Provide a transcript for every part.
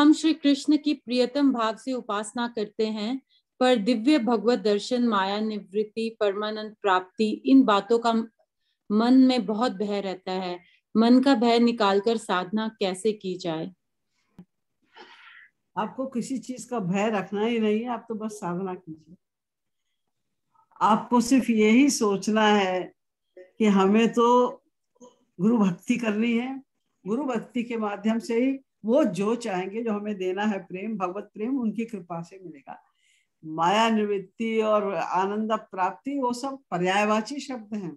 हम श्री कृष्ण की प्रियतम भाव से उपासना करते हैं पर दिव्य भगवत दर्शन माया निवृत्ति परमानंद प्राप्ति इन बातों का मन में बहुत भय रहता है मन का भय निकालकर साधना कैसे की जाए आपको किसी चीज का भय रखना ही नहीं है आप तो बस साधना कीजिए आपको सिर्फ यही सोचना है कि हमें तो गुरु भक्ति करनी है गुरु भक्ति के माध्यम से ही वो जो चाहेंगे जो हमें देना है प्रेम भगवत प्रेम उनकी कृपा से मिलेगा माया निवृत्ति और आनंद प्राप्ति वो सब पर्यायवाची शब्द हैं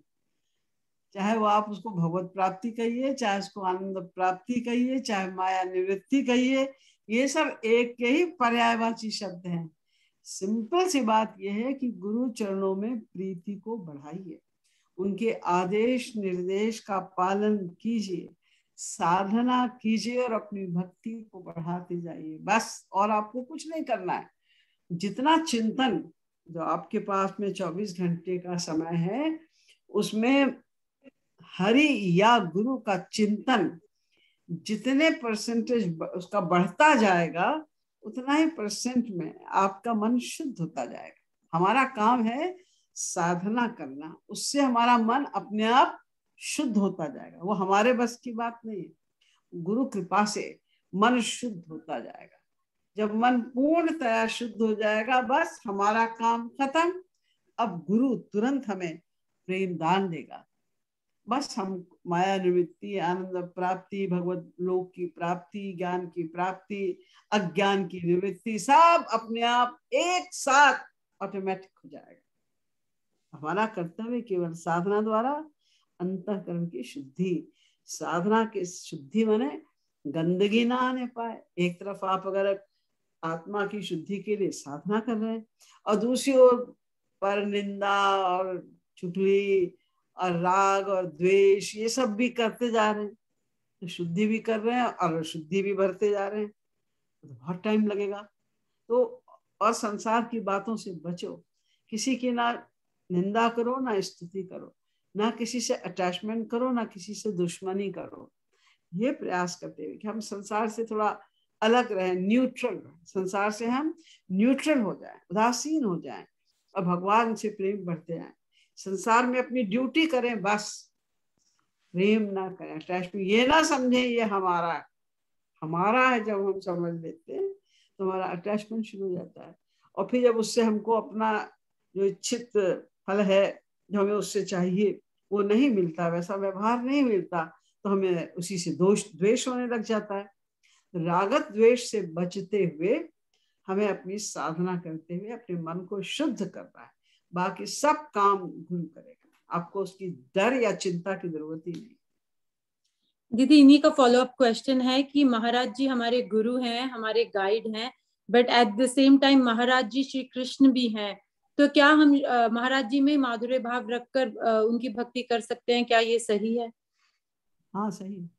चाहे वो आप उसको भगवत प्राप्ति कहिए चाहे उसको आनंद प्राप्ति कहिए चाहे माया निवृत्ति कहिए ये सब एक के ही पर्यायवाची शब्द हैं सिंपल सी बात यह है कि गुरु चरणों में प्रीति को बढ़ाइए उनके आदेश निर्देश का पालन कीजिए साधना कीजिए और अपनी भक्ति को बढ़ाते जाइए बस और आपको कुछ नहीं करना है जितना चिंतन जो आपके पास में 24 घंटे का समय है उसमें हरि या गुरु का चिंतन जितने परसेंटेज उसका बढ़ता जाएगा उतना ही परसेंट में आपका मन शुद्ध होता जाएगा हमारा काम है साधना करना उससे हमारा मन अपने आप शुद्ध होता जाएगा वो हमारे बस की बात नहीं है गुरु कृपा से मन शुद्ध होता जाएगा जब मन पूर्णतया शुद्ध हो जाएगा बस हमारा काम खत्म अब गुरु तुरंत हमें प्रेम दान देगा बस हम माया निवृत्ति आनंद प्राप्ति भगवत लोक की प्राप्ति ज्ञान की प्राप्ति अज्ञान की निवृत्ति सब अपने आप एक साथ ऑटोमेटिक हो जाएगा हमारा कर्तव्य केवल साधना द्वारा अंतकरण की शुद्धि साधना की शुद्धि बने गंदगी ना आने पाए एक तरफ आप अगर आत्मा की शुद्धि के लिए साधना कर रहे हैं और दूसरी ओर पर निंदा और चुगली और राग और द्वेष ये सब भी करते जा रहे हैं तो शुद्धि भी कर रहे हैं और शुद्धि भी भरते जा रहे हैं तो बहुत टाइम लगेगा तो और संसार की बातों से बचो किसी की ना निंदा करो ना स्तुति करो ना किसी से अटैचमेंट करो ना किसी से दुश्मनी करो ये प्रयास करते हुए कि हम संसार से थोड़ा अलग रहे न्यूट्रल संसार से हम न्यूट्रल हो जाए उदासीन हो जाए और भगवान से प्रेम बढ़ते जाए संसार में अपनी ड्यूटी करें बस प्रेम ना करें अटैचमेंट ये ना समझे ये हमारा हमारा है जब हम समझ लेते हैं तो हमारा अटैचमेंट शुरू हो जाता है और फिर जब उससे हमको अपना जो इच्छित फल है जो हमें उससे चाहिए वो नहीं मिलता वैसा व्यवहार नहीं मिलता तो हमें उसी से दोष द्वेष होने लग जाता है रागत द्वेष से बचते हुए हमें अपनी साधना करते हुए अपने मन को शुद्ध करना है बाकी सब काम गुरु करेगा आपको उसकी डर या चिंता की जरूरत ही नहीं दीदी इन्हीं का फॉलो अप क्वेश्चन है कि महाराज जी हमारे गुरु हैं हमारे गाइड हैं but at the same time Maharaj ji Shri Krishna भी हैं तो क्या हम महाराज जी में माधुर्य भाव रखकर उनकी भक्ति कर सकते हैं क्या ये सही है हाँ सही है